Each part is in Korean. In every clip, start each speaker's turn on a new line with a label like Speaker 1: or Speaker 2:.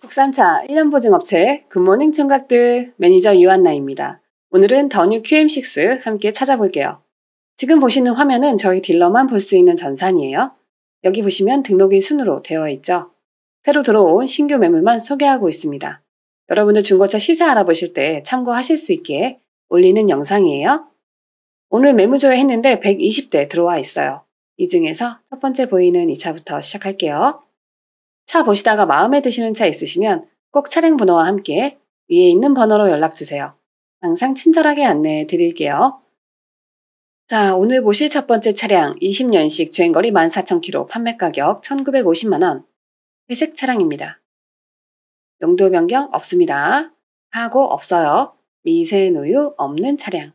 Speaker 1: 국산차 1년 보증업체 굿모닝 총각들 매니저 유한나입니다. 오늘은 더뉴 QM6 함께 찾아볼게요. 지금 보시는 화면은 저희 딜러만 볼 수 있는 전산이에요. 여기 보시면 등록일 순으로 되어 있죠. 새로 들어온 신규 매물만 소개하고 있습니다. 여러분들 중고차 시세 알아보실 때 참고하실 수 있게 올리는 영상이에요. 오늘 매무조회 했는데 120대 들어와 있어요. 이 중에서 첫 번째 보이는 이 차부터 시작할게요. 차 보시다가 마음에 드시는 차 있으시면 꼭 차량 번호와 함께 위에 있는 번호로 연락 주세요. 항상 친절하게 안내해 드릴게요. 자, 오늘 보실 첫 번째 차량 20년식 주행거리 14,000km 판매 가격 1,950만원. 회색 차량입니다. 용도 변경 없습니다. 사고 없어요. 미세 노유 없는 차량.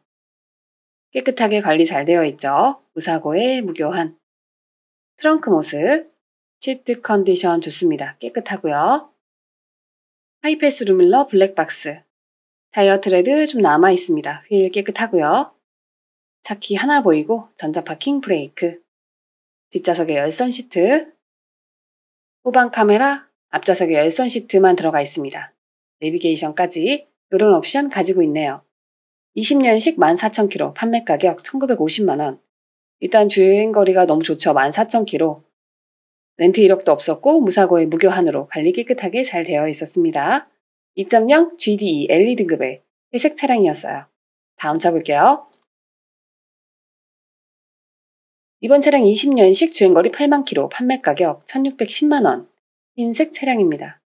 Speaker 1: 깨끗하게 관리 잘 되어 있죠. 무사고에 무교한. 트렁크 모습. 시트 컨디션 좋습니다. 깨끗하고요. 하이패스 루밀러 블랙박스. 다이어 트레드 좀 남아 있습니다. 휠 깨끗하고요. 차키 하나 보이고 전자 파킹 브레이크. 뒷좌석에 열선 시트. 후방 카메라, 앞좌석에 열선 시트만 들어가 있습니다. 내비게이션까지 이런 옵션 가지고 있네요. 20년식 14,000km 판매 가격 1,950만원. 일단 주행 거리가 너무 좋죠. 14,000km. 렌트 이력도 없었고 무사고의 무교환으로 관리 깨끗하게 잘 되어 있었습니다. 2.0 GDE LE 등급의 회색 차량이었어요.
Speaker 2: 다음 차 볼게요. 이번 차량
Speaker 1: 20년식 주행거리 8만 키로 판매 가격 1610만원 흰색 차량입니다.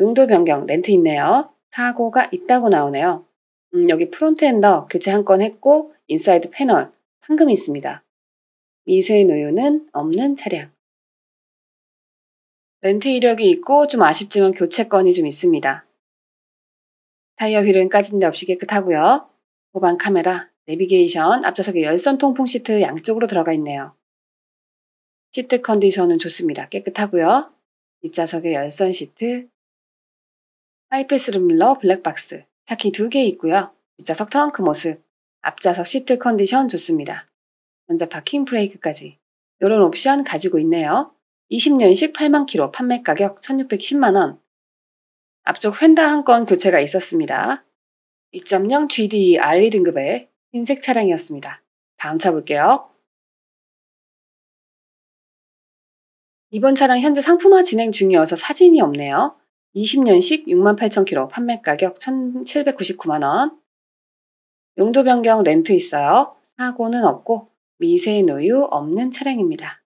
Speaker 1: 용도 변경 렌트 있네요. 사고가 있다고 나오네요. 음, 여기 프론트엔더 교체 한 건 했고 인사이드 패널 황금 있습니다. 미세의 노유는 없는 차량. 렌트 이력이 있고 좀 아쉽지만 교체권이 좀 있습니다. 타이어 휠은 까진 데 없이 깨끗하고요. 후방 카메라, 내비게이션, 앞좌석에 열선 통풍 시트 양쪽으로 들어가 있네요. 시트 컨디션은 좋습니다. 깨끗하고요. 뒷좌석에 열선 시트, 하이패스 룸밀러 블랙박스, 차키 2개 있고요. 뒷좌석 트렁크 모습, 앞좌석 시트 컨디션 좋습니다. 먼저 파킹 브레이크까지 이런 옵션 가지고 있네요. 20년식 8만 키로 판매 가격 1,610만 원. 앞쪽 휀다 한 건 교체가 있었습니다. 2.0 g d RE 등급의 흰색 차량이었습니다. 다음 차 볼게요. 이번 차량 현재 상품화 진행 중이어서 사진이 없네요. 20년식 68,000km 판매 가격 1,799만원. 용도 변경 렌트 있어요. 사고는 없고 미세노유 없는 차량입니다.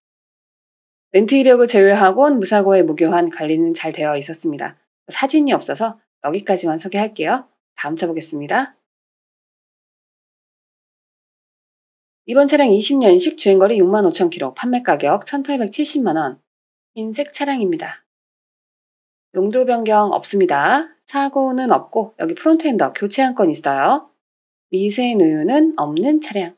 Speaker 1: 렌트 이력을 제외하고 는 무사고의 무교환 관리는 잘 되어 있었습니다. 사진이 없어서 여기까지만 소개할게요. 다음 차 보겠습니다.
Speaker 2: 이번 차량 20년식 주행거리
Speaker 1: 6 5 0 0 0 k m 판매가격 1,870만 원. 흰색 차량입니다. 용도 변경 없습니다. 사고는 없고 여기 프론트 엔더 교체 한건 있어요. 미세 노유는 없는 차량.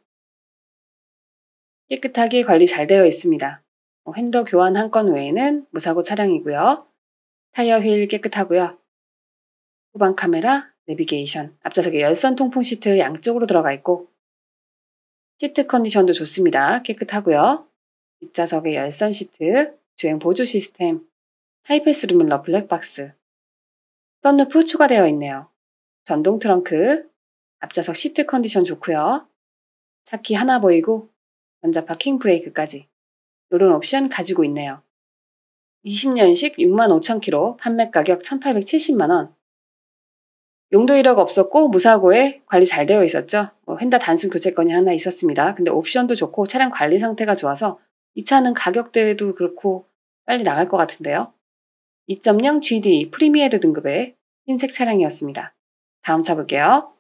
Speaker 1: 깨끗하게 관리 잘 되어 있습니다. 핸더 어, 교환 한 건 외에는 무사고 차량이고요. 타이어 휠 깨끗하고요. 후방 카메라, 내비게이션, 앞좌석에 열선 통풍 시트 양쪽으로 들어가 있고 시트 컨디션도 좋습니다. 깨끗하고요. 뒷좌석에 열선 시트, 주행 보조 시스템, 하이패스 루밀러 블랙박스, 썬루프 추가되어 있네요. 전동 트렁크, 앞좌석 시트 컨디션 좋고요. 차키 하나 보이고 전자 파킹 브레이크까지. 이런 옵션 가지고 있네요. 20년식 6 5 0 0 0 k m 판매 가격 1,870만 원. 용도 이력 없었고 무사고에 관리 잘 되어 있었죠. 뭐 휀다 단순 교체권이 하나 있었습니다. 근데 옵션도 좋고 차량 관리 상태가 좋아서 이 차는 가격대도 그렇고 빨리 나갈 것 같은데요. 2.0 GD 프리미에르 등급의 흰색 차량이었습니다. 다음 차 볼게요.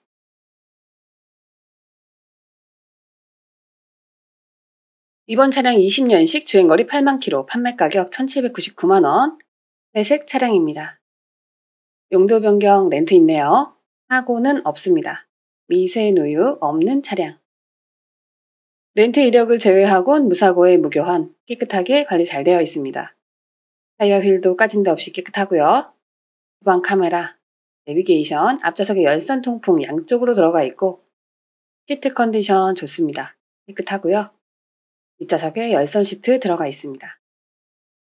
Speaker 1: 이번 차량 20년식 주행거리 8만 키로 판매가격 1799만원 회색 차량입니다. 용도 변경 렌트 있네요. 사고는 없습니다. 미세 노유 없는 차량. 렌트 이력을 제외하곤 무사고에 무교환 깨끗하게 관리 잘 되어 있습니다. 타이어 휠도 까진 데 없이 깨끗하고요. 후방 카메라, 내비게이션, 앞좌석에 열선 통풍 양쪽으로 들어가 있고 시트 컨디션 좋습니다. 깨끗하고요. 뒷좌석에 열선 시트 들어가 있습니다.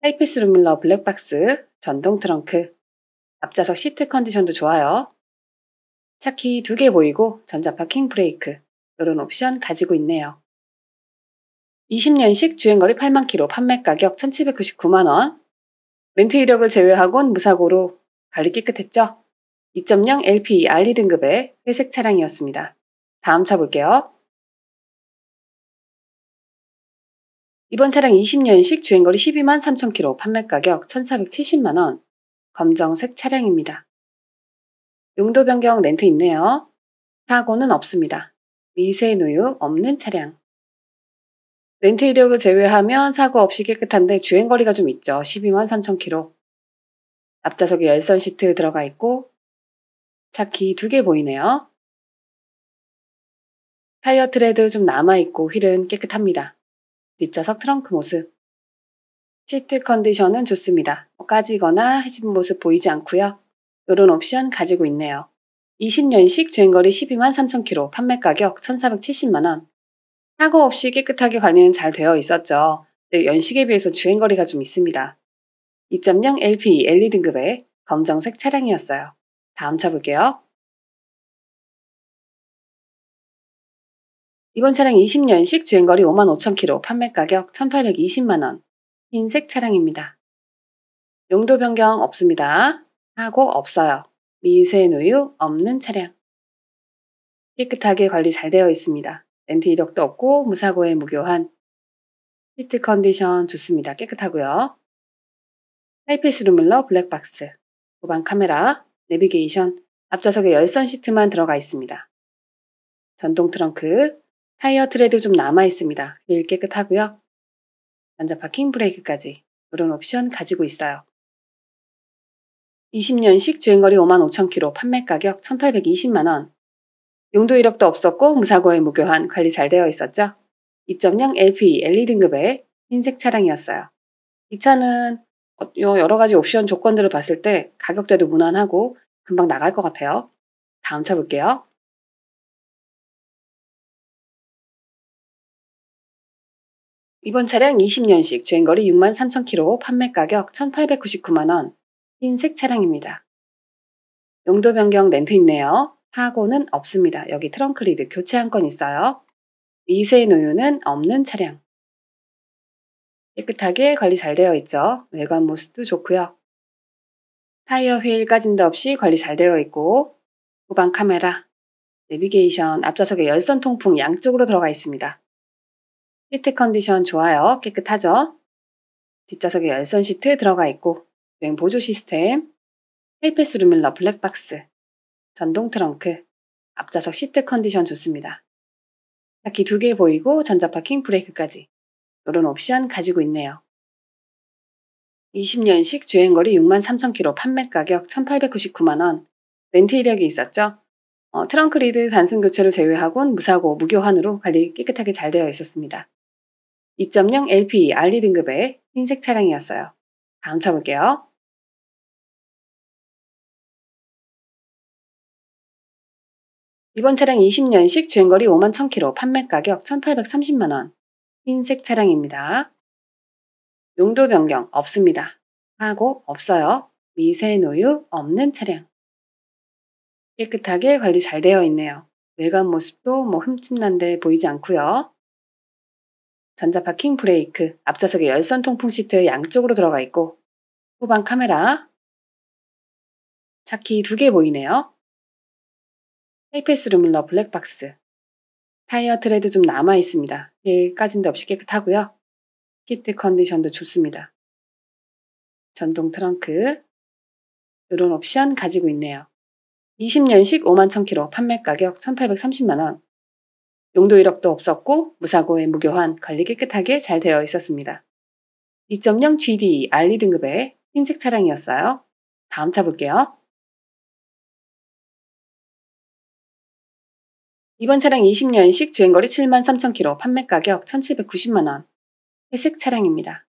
Speaker 1: 하이피스 룸밀러 블랙박스, 전동 트렁크, 앞좌석 시트 컨디션도 좋아요. 차키 2개 보이고 전자파킹 브레이크, 이런 옵션 가지고 있네요. 20년식 주행거리 8만 키로 판매 가격 1,799만원. 렌트 이력을 제외하곤 무사고로 관리 깨끗했죠? 2.0 l p R2 등급의 회색
Speaker 2: 차량이었습니다. 다음 차 볼게요.
Speaker 1: 이번 차량 20년식 주행거리 12만 3천 k m 판매가격 1,470만원 검정색 차량입니다. 용도 변경 렌트 있네요. 사고는 없습니다. 미세 노유 없는 차량. 렌트 이력을 제외하면 사고 없이 깨끗한데 주행거리가 좀 있죠. 12만 3천 k m 앞좌석에 열선 시트 들어가 있고 차키 두 개 보이네요.
Speaker 2: 타이어 트레드 좀 남아있고 휠은 깨끗합니다.
Speaker 1: 뒷좌석 트렁크 모습. 시트 컨디션은 좋습니다. 까지거나 해진 모습 보이지 않고요. 이런 옵션 가지고 있네요. 20년식 주행거리 12만 3천0로 판매 가격 1,470만원. 사고 없이 깨끗하게 관리는 잘 되어 있었죠. 네, 연식에 비해서 주행거리가 좀 있습니다. 2.0 LPE LE 등급의 검정색 차량이었어요. 다음 차 볼게요.
Speaker 2: 이번 차량 20년식 주행거리 5만 5천 킬로
Speaker 1: 판매가격 1820만원 흰색 차량입니다. 용도 변경 없습니다. 사고 없어요. 미세누유 없는 차량. 깨끗하게 관리 잘 되어 있습니다. 렌트 이력도 없고 무사고에 무교한 시트 컨디션 좋습니다. 깨끗하고요. 하이패스 룸물러 블랙박스, 후방 카메라, 내비게이션, 앞좌석에 열선 시트만 들어가 있습니다. 전동 트렁크, 타이어 트레드좀 남아있습니다. 일 깨끗하고요. 완전 파킹 브레이크까지 이런 옵션 가지고 있어요. 20년식 주행거리 55,000km 판매 가격 1,820만원. 용도 이력도 없었고 무사고에 무교한 관리 잘 되어 있었죠. 2.0 LPE l e 등급의 흰색 차량이었어요. 이 차는 어, 여러 가지 옵션 조건들을 봤을 때 가격대도 무난하고 금방 나갈 것 같아요. 다음 차 볼게요. 이번 차량 20년식 주행거리 6만 3천 킬로 판매가격 1,899만원 흰색 차량입니다. 용도 변경 렌트 있네요. 사고는 없습니다. 여기 트렁크 리드 교체 한 건 있어요. 미세 노유는 없는 차량. 깨끗하게 관리 잘 되어 있죠. 외관 모습도 좋고요. 타이어 휠 까진 데 없이 관리 잘 되어 있고 후방 카메라, 내비게이션, 앞좌석에 열선 통풍 양쪽으로 들어가 있습니다. 시트 컨디션 좋아요. 깨끗하죠? 뒷좌석에 열선 시트 들어가 있고 주행 보조 시스템, 헤이패스 루밀러 블랙박스, 전동 트렁크, 앞좌석 시트 컨디션 좋습니다. 바퀴 두개 보이고 전자 파킹 브레이크까지 이런 옵션 가지고 있네요. 20년식 주행거리 63,000km 판매 가격 1,899만원, 렌트 이력이 있었죠? 어, 트렁크 리드 단순 교체를 제외하곤 무사고 무교환으로 관리 깨끗하게 잘 되어 있었습니다. 2.0 LP 알리 등급의 흰색 차량이었어요. 다음 차 볼게요. 이번 차량 20년식 주행거리 5만 1000km 판매가격 1830만원 흰색 차량입니다. 용도 변경 없습니다. 하고 없어요. 미세 노유 없는 차량. 깨끗하게 관리 잘 되어 있네요. 외관 모습도 뭐 흠집난데 보이지 않고요. 전자파킹 브레이크, 앞좌석의 열선 통풍 시트 양쪽으로 들어가 있고 후방 카메라,
Speaker 2: 차키 두 개 보이네요. 헤이패스
Speaker 1: 루물러 블랙박스, 타이어 트레드 좀 남아 있습니다. 예, 까진 데 없이 깨끗하고요. 히트 컨디션도 좋습니다. 전동 트렁크, 이런 옵션 가지고 있네요. 20년식 5만 1000km 판매 가격 1830만원, 용도 이력도 없었고 무사고의무교환 관리 깨끗하게 잘 되어 있었습니다. 2.0 GD 알리 등급의 흰색 차량이었어요.
Speaker 2: 다음 차 볼게요.
Speaker 1: 이번 차량 20년식 주행거리 73,000km 판매가격 1,790만원. 회색 차량입니다.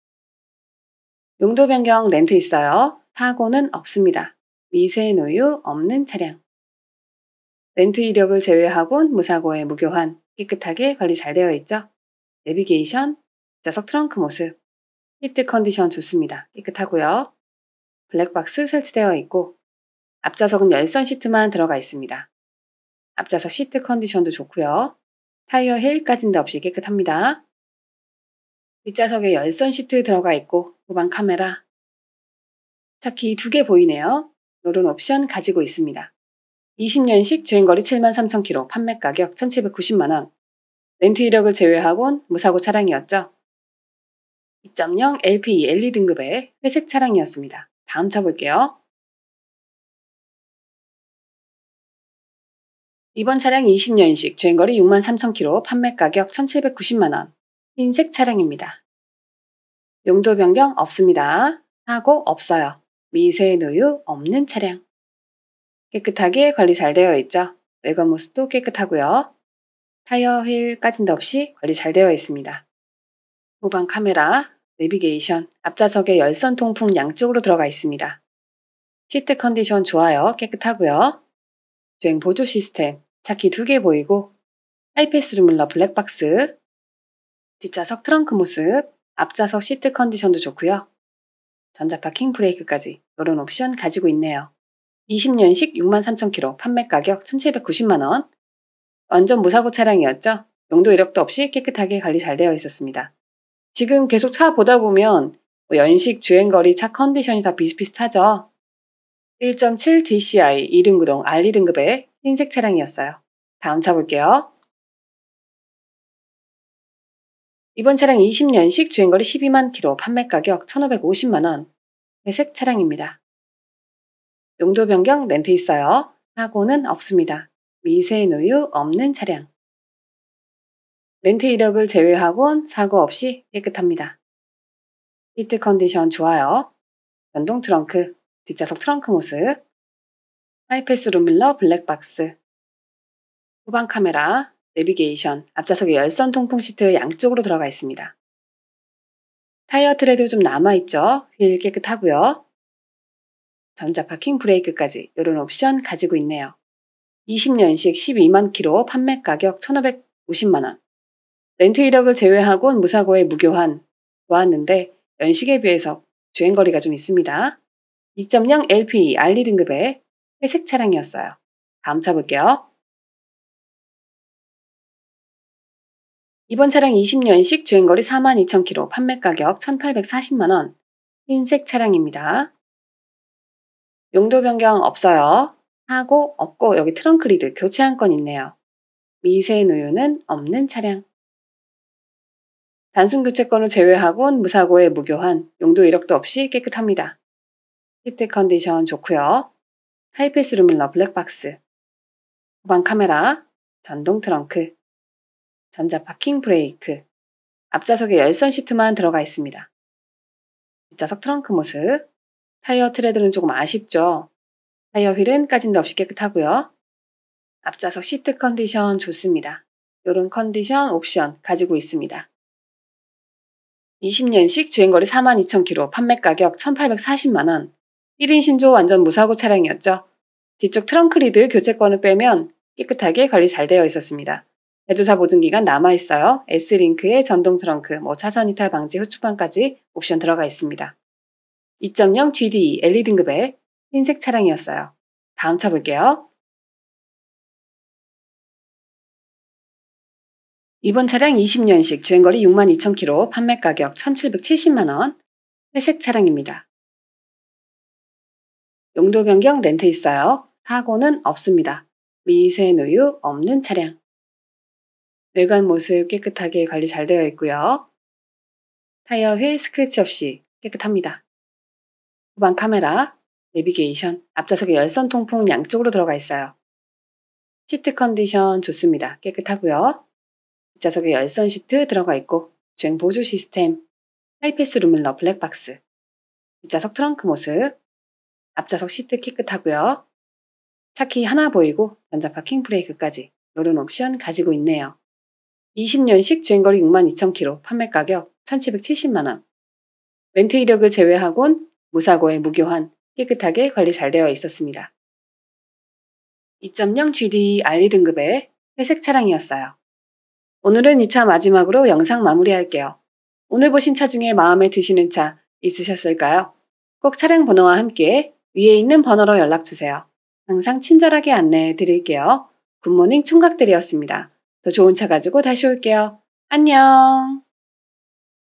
Speaker 1: 용도 변경 렌트 있어요. 사고는 없습니다. 미세 노유 없는 차량. 렌트 이력을 제외하곤 무사고의무교환 깨끗하게 관리 잘 되어 있죠? 내비게이션, 좌석 트렁크 모습, 히트 컨디션 좋습니다. 깨끗하고요. 블랙박스 설치되어 있고 앞좌석은 열선 시트만 들어가 있습니다. 앞좌석 시트 컨디션도 좋고요. 타이어 힐 까진 데 없이 깨끗합니다. 뒷좌석에 열선 시트 들어가 있고 후방 카메라, 차키 두 개 보이네요. 노런 옵션 가지고 있습니다. 20년식 주행거리 7만 3천 킬로, 판매 가격 1,790만 원. 렌트 이력을 제외하곤 무사고 차량이었죠. 2.0 LPE LE 등급의 회색 차량이었습니다. 다음 차
Speaker 2: 볼게요. 이번
Speaker 1: 차량 20년식 주행거리 6만 3천 킬로, 판매 가격 1,790만 원. 흰색 차량입니다. 용도 변경 없습니다. 하고 없어요. 미세 노유 없는 차량. 깨끗하게 관리 잘 되어 있죠. 외관 모습도 깨끗하고요. 타이어 휠 까진 데 없이 관리 잘 되어 있습니다. 후방 카메라, 내비게이션, 앞좌석의 열선 통풍 양쪽으로 들어가 있습니다. 시트 컨디션 좋아요. 깨끗하고요. 주행 보조 시스템, 차키 2개 보이고 하이패스 루밀러 블랙박스, 뒷좌석 트렁크 모습, 앞좌석 시트 컨디션도 좋고요. 전자파킹 브레이크까지 이런 옵션 가지고 있네요. 20년식 6 3 0 0 0 k m 판매 가격 1 7 9 0만 원. 완전 무사고 차량이었죠. 용도 이력도 없이 깨끗하게 관리 잘 되어 있었습니다. 지금 계속 차 보다 보면 뭐 연식 주행거리 차 컨디션이 다 비슷비슷하죠. 1.7 DCI 2등구동 R2 등급의 흰색 차량이었어요.
Speaker 2: 다음 차 볼게요. 이번 차량
Speaker 1: 20년식 주행거리 12만 km 판매 가격 1,550만 원. 회색 네, 차량입니다. 용도 변경 렌트 있어요. 사고는 없습니다. 미세 노유 없는 차량. 렌트 이력을 제외하곤 사고 없이 깨끗합니다. 히트 컨디션 좋아요. 전동 트렁크, 뒷좌석 트렁크 모습, 하이패스 룸밀러 블랙박스, 후방 카메라, 내비게이션, 앞좌석의 열선 통풍 시트 양쪽으로 들어가 있습니다. 타이어 트레드좀 남아있죠? 휠 깨끗하고요. 전자 파킹 브레이크까지 이런 옵션 가지고 있네요. 20년식 12만 키로 판매 가격 1,550만원. 렌트 이력을 제외하곤 무사고에 무교환 좋았는데 연식에 비해서 주행거리가 좀 있습니다. 2.0 LPE 알리 등급의 회색 차량이었어요. 다음 차 볼게요.
Speaker 2: 이번 차량 20년식 주행거리 42,000km,
Speaker 1: 판매가격 1,840만원, 흰색 차량입니다. 용도 변경 없어요. 하고 없고 여기 트렁크 리드 교체 한건 있네요. 미세 노유는 없는 차량. 단순 교체권을 제외하곤 무사고에 무교한 용도 이력도 없이 깨끗합니다. 히트 컨디션 좋고요. 하이패스 루밀러 블랙박스, 후방 카메라, 전동 트렁크, 전자 파킹 브레이크, 앞좌석에 열선 시트만 들어가 있습니다. 뒷좌석 트렁크 모습, 타이어 트레드는 조금 아쉽죠. 타이어 휠은 까진데 없이 깨끗하고요. 앞좌석 시트 컨디션 좋습니다. 이런 컨디션 옵션 가지고 있습니다. 20년식 주행거리 42,000km, 판매가격 1,840만원. 1인 신조 완전 무사고 차량이었죠. 뒤쪽 트렁크 리드 교체권을 빼면 깨끗하게 관리 잘 되어 있었습니다. 대조사 보증기간 남아있어요. S링크에 전동 트렁크, 뭐 차선 이탈 방지 후추판까지 옵션 들어가 있습니다. 2.0 GDE 엘리 등급의 흰색 차량이었어요. 다음 차 볼게요.
Speaker 2: 이번 차량 20년식 주행거리 62,000km
Speaker 1: 판매가격 1,770만원 회색 차량입니다. 용도 변경 렌트 있어요. 사고는 없습니다. 미세 누유 없는 차량. 외관 모습 깨끗하게 관리 잘 되어 있고요. 타이어 휠 스크래치 없이 깨끗합니다. 후방 카메라, 내비게이션, 앞좌석의 열선 통풍 양쪽으로 들어가 있어요. 시트 컨디션 좋습니다. 깨끗하고요. 뒷좌석에 열선 시트 들어가 있고 주행 보조 시스템, 하이패스 루밀러 블랙박스, 뒷좌석 트렁크 모습, 앞좌석 시트 깨끗하고요. 차키 하나 보이고 전자 파킹 브레이크까지 이런 옵션 가지고 있네요. 20년식 주행거리 62,000km, 판매 가격 1,770만원. 렌트 이력을 제외하곤 무사고의무교환 깨끗하게 관리 잘 되어 있었습니다. 2.0 GD R2 등급의 회색 차량이었어요. 오늘은 이 차 마지막으로 영상 마무리할게요. 오늘 보신 차 중에 마음에 드시는 차 있으셨을까요? 꼭 차량 번호와 함께 위에 있는 번호로 연락주세요. 항상 친절하게 안내해 드릴게요. 굿모닝 총각들이었습니다. 더 좋은 차 가지고 다시 올게요. 안녕!